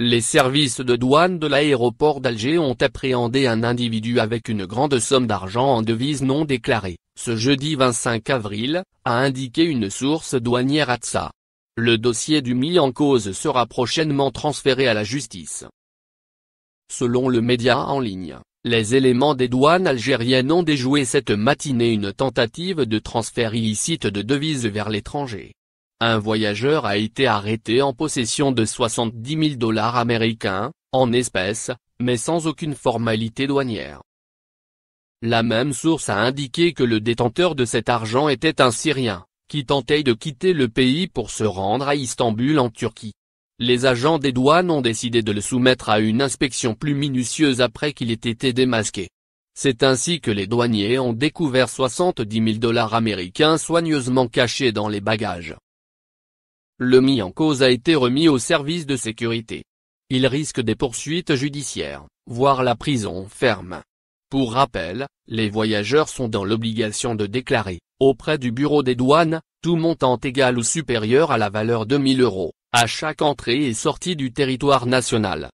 Les services de douane de l'aéroport d'Alger ont appréhendé un individu avec une grande somme d'argent en devise non déclarée, ce jeudi 25 avril, a indiqué une source douanière ATSA. Le dossier du mis en cause sera prochainement transféré à la justice. Selon le média en ligne, les éléments des douanes algériennes ont déjoué cette matinée une tentative de transfert illicite de devises vers l'étranger. Un voyageur a été arrêté en possession de 70 000 dollars américains, en espèces, mais sans aucune formalité douanière. La même source a indiqué que le détenteur de cet argent était un Syrien, qui tentait de quitter le pays pour se rendre à Istanbul en Turquie. Les agents des douanes ont décidé de le soumettre à une inspection plus minutieuse après qu'il ait été démasqué. C'est ainsi que les douaniers ont découvert 70 000 dollars américains soigneusement cachés dans les bagages le mis en cause a été remis au service de sécurité. Il risque des poursuites judiciaires, voire la prison ferme. Pour rappel, les voyageurs sont dans l'obligation de déclarer, auprès du bureau des douanes, tout montant égal ou supérieur à la valeur de 1000 euros, à chaque entrée et sortie du territoire national.